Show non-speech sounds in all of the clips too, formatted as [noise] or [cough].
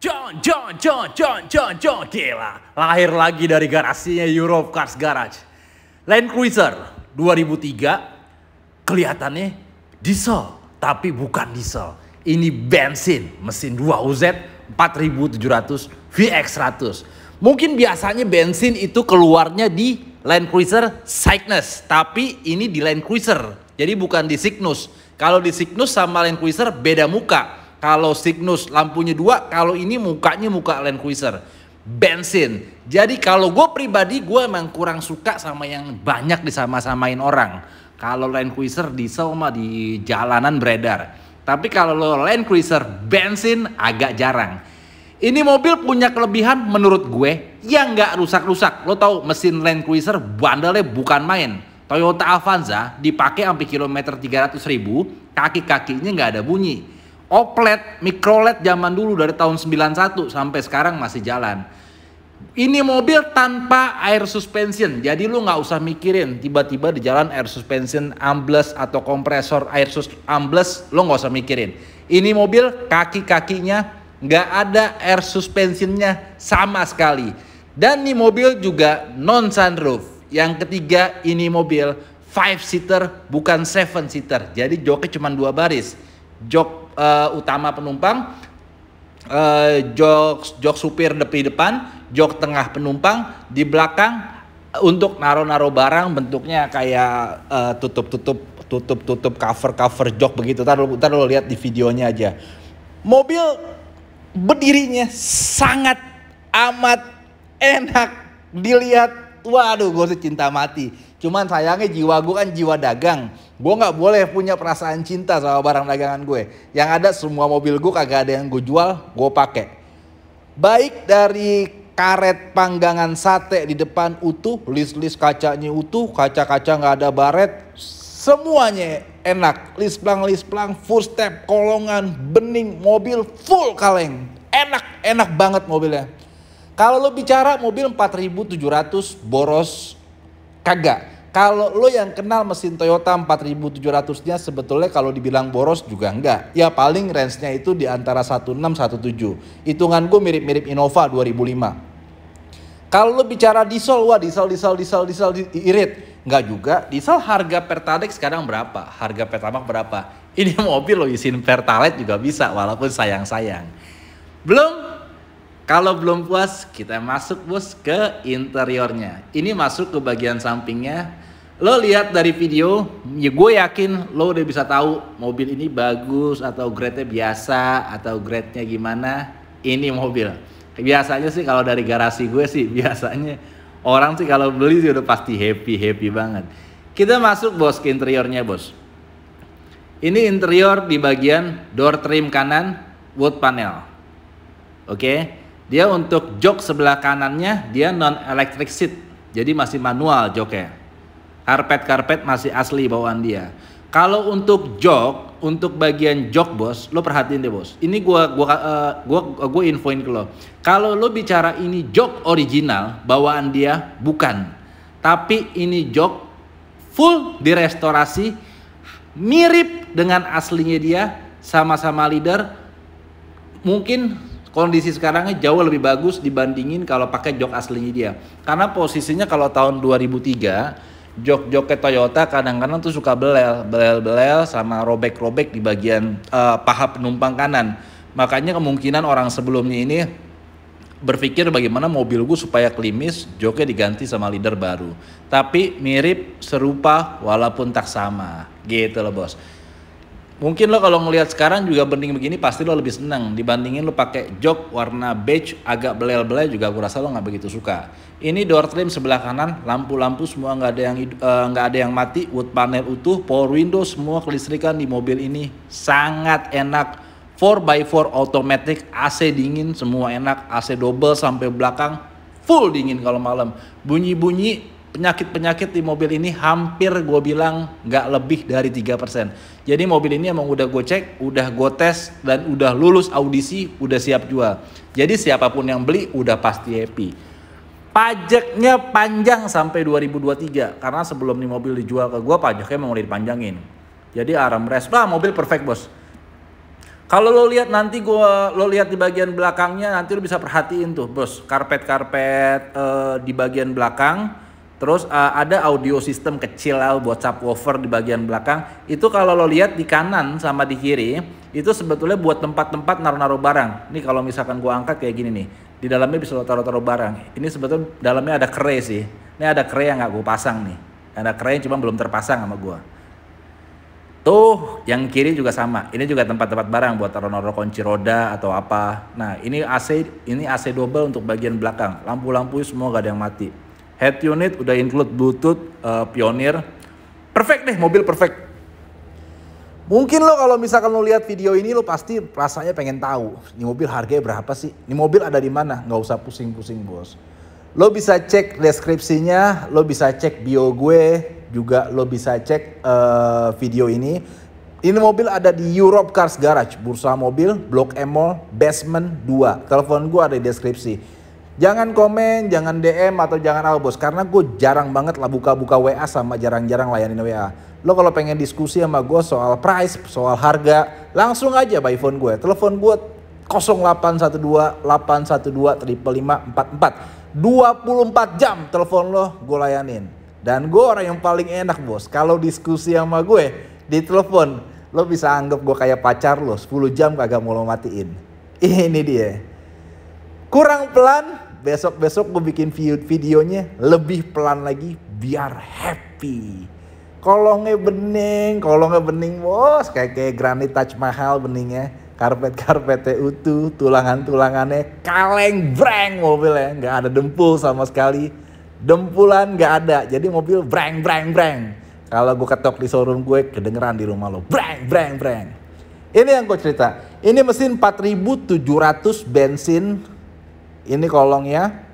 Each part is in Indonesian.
John, John, John, John, John, John, gila. Lahir lagi dari garasinya Europe Cars Garage. Land Cruiser 2003 kelihatannya diesel, tapi bukan diesel. Ini bensin, mesin 2UZ 4700 VX100. Mungkin biasanya bensin itu keluarnya di Land Cruiser Cygnus, tapi ini di Land Cruiser. Jadi bukan di Cygnus. Kalau di Cygnus sama Land Cruiser beda muka kalau Cygnus lampunya dua, kalau ini mukanya muka Land Cruiser. Bensin. Jadi kalau gue pribadi, gue emang kurang suka sama yang banyak disama-samain orang. Kalau Land Cruiser diesel mah di jalanan beredar. Tapi kalau lo Land Cruiser bensin agak jarang. Ini mobil punya kelebihan menurut gue yang nggak rusak-rusak. Lo tau mesin Land Cruiser bandelnya bukan main. Toyota Avanza dipakai sampai kilometer 300 ribu, kaki-kakinya nggak ada bunyi Oplet, mikrolet zaman dulu dari tahun 91 sampai sekarang masih jalan. Ini mobil tanpa air suspension, jadi lu nggak usah mikirin tiba-tiba di jalan air suspension ambles atau kompresor air sus ambles, lu nggak usah mikirin. Ini mobil kaki-kakinya nggak ada air suspensionnya sama sekali. Dan ini mobil juga non sunroof. Yang ketiga ini mobil five seater bukan seven seater. Jadi joknya cuma dua baris. Jok uh, utama penumpang, uh, jok jok supir depi depan, jok tengah penumpang, di belakang eh, untuk naro-naro barang bentuknya kayak tutup-tutup tutup-tutup cover-cover jok begitu. Ntar lu, lihat di videonya aja. Mobil berdirinya sangat amat enak dilihat. Waduh, gue cinta mati Cuman sayangnya jiwa gue kan jiwa dagang. Gue gak boleh punya perasaan cinta sama barang dagangan gue. Yang ada semua mobil gue kagak ada yang gue jual, gue pakai. Baik dari karet panggangan sate di depan utuh, list-list kacanya utuh, kaca-kaca gak ada baret, semuanya enak. plang List list plang full step, kolongan, bening, mobil full kaleng. Enak, enak banget mobilnya. Kalau lo bicara mobil 4700 boros Kagak. Kalau lo yang kenal mesin Toyota 4700-nya sebetulnya kalau dibilang boros juga enggak. Ya paling range-nya itu di antara 1617 Hitungan gue mirip-mirip Innova 2005. Kalau lo bicara diesel, wah diesel diesel diesel diesel irit. Enggak juga, diesel harga Pertalite sekarang berapa? Harga Pertamax berapa? Ini [laughs] mobil lo isiin Pertalite juga bisa walaupun sayang-sayang. Belum kalau belum puas, kita masuk bos ke interiornya. Ini masuk ke bagian sampingnya. Lo lihat dari video, ya gue yakin lo udah bisa tahu mobil ini bagus atau grade-nya biasa atau grade-nya gimana. Ini mobil. Biasanya sih kalau dari garasi gue sih [laughs] biasanya orang sih kalau beli sih udah pasti happy happy banget. Kita masuk bos ke interiornya bos. Ini interior di bagian door trim kanan wood panel. Oke. Okay? Dia untuk jok sebelah kanannya dia non electric seat. Jadi masih manual joknya. Karpet-karpet masih asli bawaan dia. Kalau untuk jok, untuk bagian jok bos, lo perhatiin deh bos. Ini gua gua uh, gua gua infoin ke lo. Kalau lo bicara ini jok original bawaan dia bukan. Tapi ini jok full direstorasi mirip dengan aslinya dia, sama-sama leader. Mungkin kondisi sekarangnya jauh lebih bagus dibandingin kalau pakai jok aslinya dia. Karena posisinya kalau tahun 2003 jok-joknya Toyota kadang-kadang tuh suka belel, belel-belel sama robek-robek di bagian uh, paha penumpang kanan. Makanya kemungkinan orang sebelumnya ini berpikir bagaimana mobil gue supaya klimis, joknya diganti sama leader baru. Tapi mirip, serupa, walaupun tak sama. Gitu loh bos. Mungkin lo kalau ngelihat sekarang juga bening begini pasti lo lebih seneng dibandingin lo pakai jok warna beige agak belel-belel juga aku rasa lo nggak begitu suka. Ini door trim sebelah kanan, lampu-lampu semua nggak ada yang eh, nggak uh, ada yang mati, wood panel utuh, power window semua kelistrikan di mobil ini sangat enak. 4x4 automatic, AC dingin semua enak, AC double sampai belakang full dingin kalau malam. Bunyi-bunyi penyakit-penyakit di mobil ini hampir gue bilang nggak lebih dari 3%. Jadi mobil ini emang udah gue cek, udah gue tes, dan udah lulus audisi, udah siap jual. Jadi siapapun yang beli udah pasti happy. Pajaknya panjang sampai 2023 karena sebelum nih mobil dijual ke gue pajaknya emang udah dipanjangin. Jadi armrest, nah mobil perfect bos. Kalau lo lihat nanti gua lo lihat di bagian belakangnya nanti lo bisa perhatiin tuh bos karpet-karpet uh, di bagian belakang Terus uh, ada audio sistem kecil lah buat subwoofer di bagian belakang. Itu kalau lo lihat di kanan sama di kiri, itu sebetulnya buat tempat-tempat naruh-naruh barang. ini kalau misalkan gua angkat kayak gini nih, di dalamnya bisa lo taruh-taruh barang. Ini sebetulnya dalamnya ada kere sih. Ini ada kere yang nggak gua pasang nih. Ada kere yang cuma belum terpasang sama gua. Tuh, yang kiri juga sama. Ini juga tempat-tempat barang buat taruh-naruh kunci roda atau apa. Nah, ini AC ini AC double untuk bagian belakang. Lampu-lampu semua gak ada yang mati head unit, udah include Bluetooth, uh, Pioneer. Perfect deh, mobil perfect. Mungkin lo kalau misalkan lo lihat video ini lo pasti rasanya pengen tahu, ini mobil harganya berapa sih? Ini mobil ada di mana? Nggak usah pusing-pusing bos. Lo bisa cek deskripsinya, lo bisa cek bio gue, juga lo bisa cek uh, video ini. Ini mobil ada di Europe Cars Garage, bursa mobil, Blok M Mall, Basement 2. Telepon gue ada di deskripsi. Jangan komen, jangan DM atau jangan apa bos, karena gue jarang banget lah buka-buka WA sama jarang-jarang layanin WA. Lo kalau pengen diskusi sama gue soal price, soal harga, langsung aja by phone gue. Telepon gue 0812 812 24 jam telepon lo gue layanin. Dan gue orang yang paling enak bos, kalau diskusi sama gue di telepon, lo bisa anggap gue kayak pacar lo, 10 jam kagak mau lo matiin. Ini dia. Kurang pelan, besok-besok gue bikin videonya lebih pelan lagi biar happy. Kolongnya bening, kolongnya bening bos, kayak kayak granit touch Mahal beningnya. Karpet-karpetnya utuh, tulangan-tulangannya kaleng breng mobilnya, nggak ada dempul sama sekali. Dempulan nggak ada, jadi mobil breng breng breng. Kalau gue ketok di showroom gue, kedengeran di rumah lo, breng breng breng. Ini yang gue cerita. Ini mesin 4700 bensin ini kolongnya.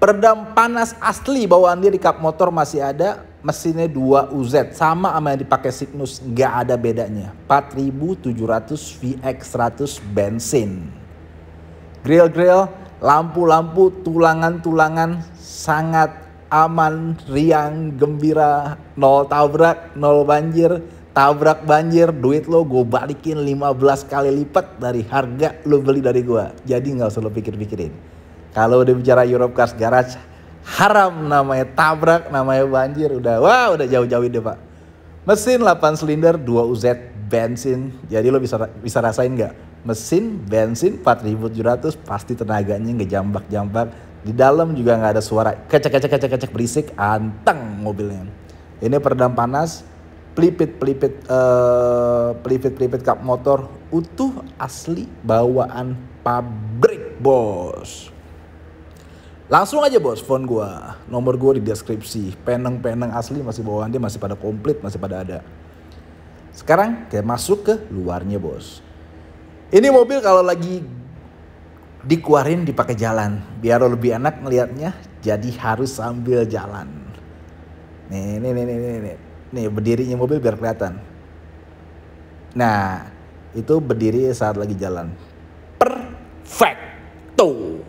Peredam panas asli bawaan dia di kap motor masih ada. Mesinnya 2 UZ. Sama sama yang dipakai Signus. Nggak ada bedanya. 4700 VX100 bensin. Grill-grill, lampu-lampu, tulangan-tulangan. Sangat aman, riang, gembira. Nol tabrak, nol banjir tabrak banjir, duit lo gue balikin 15 kali lipat dari harga lo beli dari gue. Jadi nggak usah lo pikir-pikirin. Kalau udah bicara Europe Cars Garage, haram namanya tabrak, namanya banjir. Udah, wah udah jauh-jauh deh pak. Mesin 8 silinder 2 UZ bensin. Jadi lo bisa bisa rasain nggak? Mesin bensin 4700 pasti tenaganya nggak jambak-jambak. Di dalam juga nggak ada suara kecek kecek kecek kecek berisik, anteng mobilnya. Ini peredam panas, pelipit-pelipit uh, pelipit-pelipit kap motor utuh asli bawaan pabrik bos langsung aja bos phone gua nomor gua di deskripsi peneng-peneng asli masih bawaan dia masih pada komplit masih pada ada sekarang kita masuk ke luarnya bos ini mobil kalau lagi dikuarin dipakai jalan biar lebih enak ngelihatnya jadi harus sambil jalan nih nih nih nih nih, nih Nih berdirinya mobil biar kelihatan. Nah, itu berdiri saat lagi jalan. Perfecto.